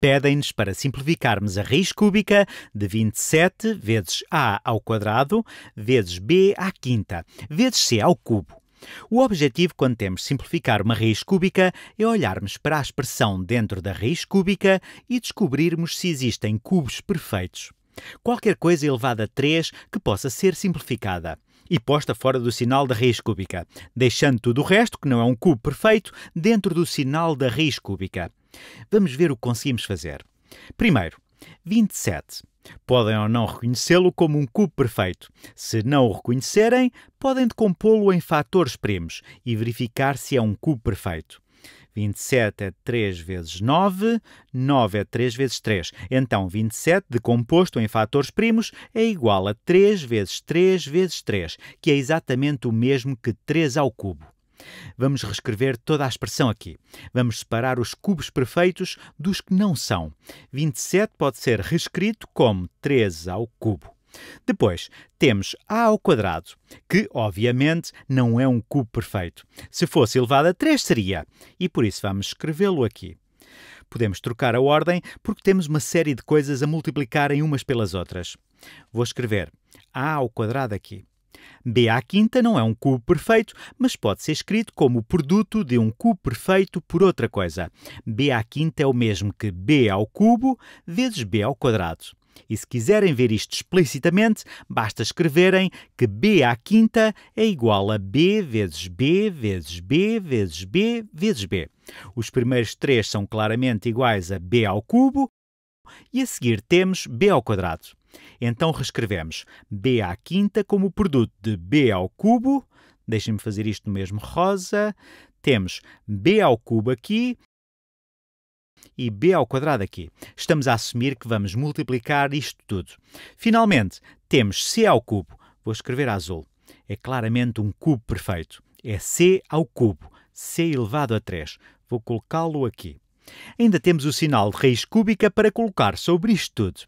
pedem-nos para simplificarmos a raiz cúbica de 27 vezes a ao quadrado vezes b à quinta vezes c ao cubo. O objetivo quando temos simplificar uma raiz cúbica é olharmos para a expressão dentro da raiz cúbica e descobrirmos se existem cubos perfeitos. Qualquer coisa elevada a 3 que possa ser simplificada e posta fora do sinal da raiz cúbica, deixando tudo o resto, que não é um cubo perfeito, dentro do sinal da raiz cúbica. Vamos ver o que conseguimos fazer. Primeiro, 27. Podem ou não reconhecê-lo como um cubo perfeito. Se não o reconhecerem, podem decompô-lo em fatores primos e verificar se é um cubo perfeito. 27 é 3 vezes 9, 9 é 3 vezes 3. Então, 27 decomposto em fatores primos é igual a 3 vezes 3 vezes 3, que é exatamente o mesmo que 3 ao cubo. Vamos reescrever toda a expressão aqui. Vamos separar os cubos perfeitos dos que não são. 27 pode ser reescrito como 13 ao cubo. Depois, temos a ao quadrado, que obviamente não é um cubo perfeito. Se fosse elevado a 3 seria, e por isso vamos escrevê-lo aqui. Podemos trocar a ordem porque temos uma série de coisas a multiplicarem umas pelas outras. Vou escrever a ao quadrado aqui. B à quinta não é um cubo perfeito, mas pode ser escrito como o produto de um cubo perfeito por outra coisa. B à quinta é o mesmo que B ao cubo vezes B ao quadrado. E se quiserem ver isto explicitamente, basta escreverem que b à quinta é igual a b vezes b vezes b vezes b vezes b. Os primeiros três são claramente iguais a b ao cubo e a seguir temos b ao quadrado. Então reescrevemos b à quinta como produto de b ao cubo. Deixem-me fazer isto no mesmo rosa. Temos b ao cubo aqui e b ao quadrado aqui. Estamos a assumir que vamos multiplicar isto tudo. Finalmente, temos c ao cubo. Vou escrever a azul. É claramente um cubo perfeito. É c ao cubo, c elevado a 3. Vou colocá-lo aqui. Ainda temos o sinal de raiz cúbica para colocar sobre isto tudo.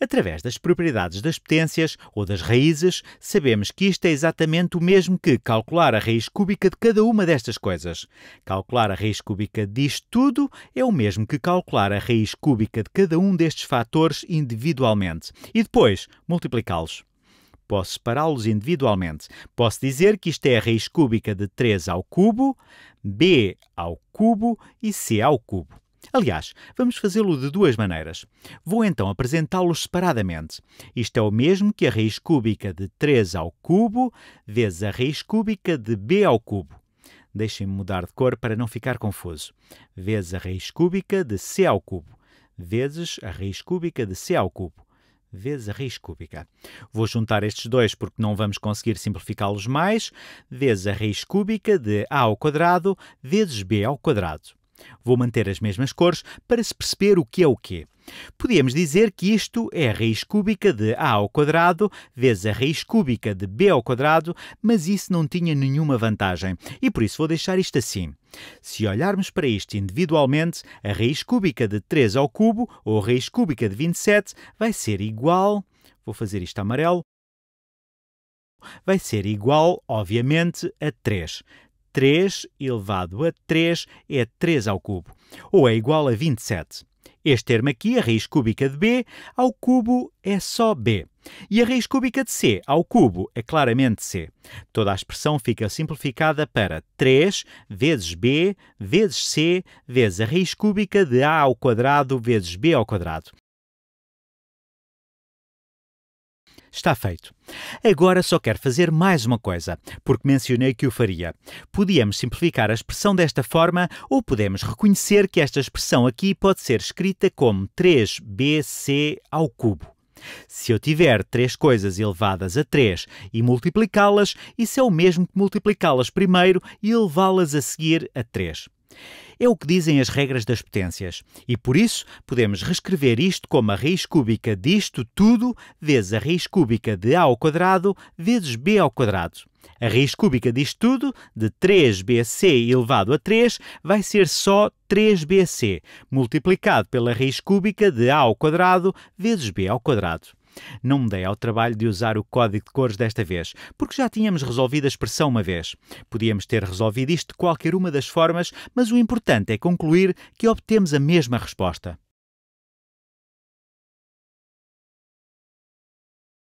Através das propriedades das potências ou das raízes, sabemos que isto é exatamente o mesmo que calcular a raiz cúbica de cada uma destas coisas. Calcular a raiz cúbica disto tudo é o mesmo que calcular a raiz cúbica de cada um destes fatores individualmente e depois multiplicá-los. Posso separá-los individualmente. Posso dizer que isto é a raiz cúbica de 3 ao cubo, b ao cubo e c ao cubo. Aliás, vamos fazê-lo de duas maneiras. Vou então apresentá-los separadamente. Isto é o mesmo que a raiz cúbica de 3 ao cubo vezes a raiz cúbica de b ao cubo. Deixem-me mudar de cor para não ficar confuso. Vezes a raiz cúbica de c ao cubo vezes a raiz cúbica de c ao cubo vezes a raiz cúbica. Vou juntar estes dois porque não vamos conseguir simplificá-los mais, vezes a raiz cúbica de a ao quadrado vezes b ao quadrado. Vou manter as mesmas cores para se perceber o que é o quê. Podíamos dizer que isto é a raiz cúbica de a ao quadrado vezes a raiz cúbica de b ao quadrado, mas isso não tinha nenhuma vantagem e por isso vou deixar isto assim. Se olharmos para isto individualmente, a raiz cúbica de 3 ao cubo ou a raiz cúbica de 27 vai ser igual, vou fazer isto amarelo, vai ser igual, obviamente, a 3. 3 elevado a 3 é 3 ao cubo, ou é igual a 27. Este termo aqui, a raiz cúbica de b, ao cubo é só b. E a raiz cúbica de c ao cubo é claramente c. Toda a expressão fica simplificada para 3 vezes b vezes c vezes a raiz cúbica de a ao quadrado vezes b ao quadrado. Está feito. Agora só quero fazer mais uma coisa, porque mencionei que o faria. Podíamos simplificar a expressão desta forma ou podemos reconhecer que esta expressão aqui pode ser escrita como 3bc ao cubo. Se eu tiver três coisas elevadas a 3 e multiplicá-las, isso é o mesmo que multiplicá-las primeiro e elevá-las a seguir a 3. É o que dizem as regras das potências. E por isso podemos reescrever isto como a raiz cúbica disto tudo vezes a raiz cúbica de a ao quadrado vezes b ao quadrado. A raiz cúbica disto tudo, de 3bc elevado a 3, vai ser só 3bc, multiplicado pela raiz cúbica de a ao quadrado vezes b ao quadrado. Não me dei ao trabalho de usar o código de cores desta vez, porque já tínhamos resolvido a expressão uma vez. Podíamos ter resolvido isto de qualquer uma das formas, mas o importante é concluir que obtemos a mesma resposta.